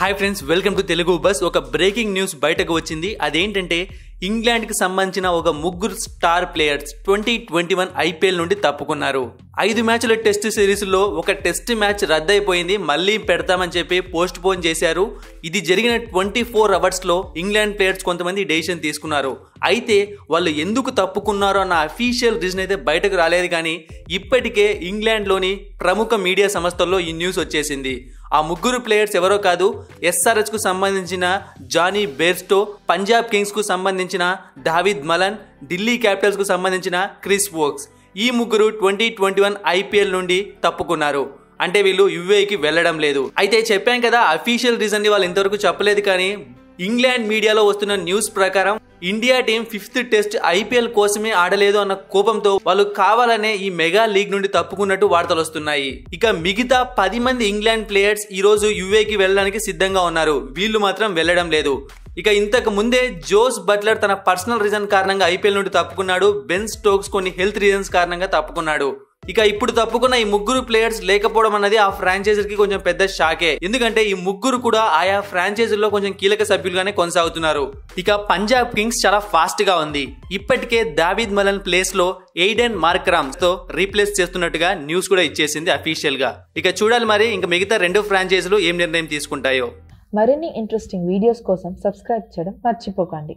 hi friends welcome to Telugu bus ఒక breaking news బయటకు వచ్చింది అదేంటంటే ఇంగ్లాండ్కి సంబంధించిన ఒక ముగ్గురు star players twenty twenty one IPL నుండి తప్పుకున్నారు ఐదు మ్యాచ్ల టెస్ట్ సిరీస్లో ఒక టెస్ట్ మ్యాచ్ రద్దయిపోయింది మళ్ళీ పెడతామని చెప్పి పోస్ట్ పోన్ చేశారు ఇది జరిగిన ట్వంటీ ఫోర్ అవర్స్లో ఇంగ్లాండ్ ప్లేయర్స్ కొంతమంది డెసిషన్ తీసుకున్నారు అయితే వాళ్ళు ఎందుకు తప్పుకున్నారో అన్న అఫీషియల్ రీజన్ అయితే బయటకు రాలేదు కానీ ఇప్పటికే ఇంగ్లాండ్లోని ప్రముఖ మీడియా సంస్థల్లో ఈ న్యూస్ వచ్చేసింది ఆ ముగ్గురు ప్లేయర్స్ ఎవరో కాదు ఎస్ఆర్ఎస్కు సంబంధించిన జానీ బెర్స్టో పంజాబ్ కింగ్స్కు సంబంధించిన దావిద్ మలన్ ఢిల్లీ క్యాపిటల్స్కు సంబంధించిన క్రిస్ వోక్స్ ఈ ముగ్గురు ట్వంటీ ట్వంటీ వన్ ఐపీఎల్ నుండి తప్పుకున్నారు అంటే వీళ్ళు యుఏకి వెళ్ళడం లేదు అయితే చెప్పాం కదా అఫీషియల్ రీజన్ ని వాళ్ళు ఇంతవరకు చెప్పలేదు కానీ ఇంగ్లాండ్ మీడియాలో వస్తున్న న్యూస్ ప్రకారం India team fifth test IPL కోసమే ఆడలేదు అన్న కోపంతో వాళ్ళు కావాలనే ఈ మెగా లీగ్ నుండి తప్పుకున్నట్టు వార్తలు వస్తున్నాయి ఇక మిగతా పది మంది ఇంగ్లాండ్ ప్లేయర్స్ ఈ రోజు యుఏకి వెళ్ళడానికి సిద్ధంగా ఉన్నారు వీళ్ళు మాత్రం వెళ్ళడం లేదు ఇక ఇంతకు ముందే జోస్ బట్లర్ తన పర్సనల్ రీజన్ కారణంగా ఐపీఎల్ నుండి తప్పుకున్నాడు బెన్ స్టోక్స్ కొన్ని హెల్త్ రీజన్స్ కారణంగా తప్పుకున్నాడు ఇక ఇప్పుడు తప్పుకున్న ఈ ముగ్గురు ప్లేయర్స్ లేకపోవడం అనేది ఆ కి కొంచెం పెద్ద షాకే ఎందుకంటే ఈ ముగ్గురు కూడా ఆయా లో కొంచెం కీలక సభ్యులుగానే కొనసాగుతున్నారు ఇక పంజాబ్ కింగ్స్ చాలా ఫాస్ట్ గా ఉంది ఇప్పటికే దావిద్ మలన్ ప్లేస్ లో ఎయిడెన్ మార్క్రామ్ తో రీప్లేస్ చేస్తున్నట్టుగా న్యూస్ కూడా ఇచ్చేసింది అఫీషియల్ గా ఇక చూడాలి మరి ఇంకా మిగతా రెండు ఫ్రాంచైజీలు ఏం నిర్ణయం తీసుకుంటాయో మరిన్ని ఇంట్రెస్టింగ్ వీడియోస్ కోసం సబ్స్క్రైబ్ చేయడం మర్చిపోకండి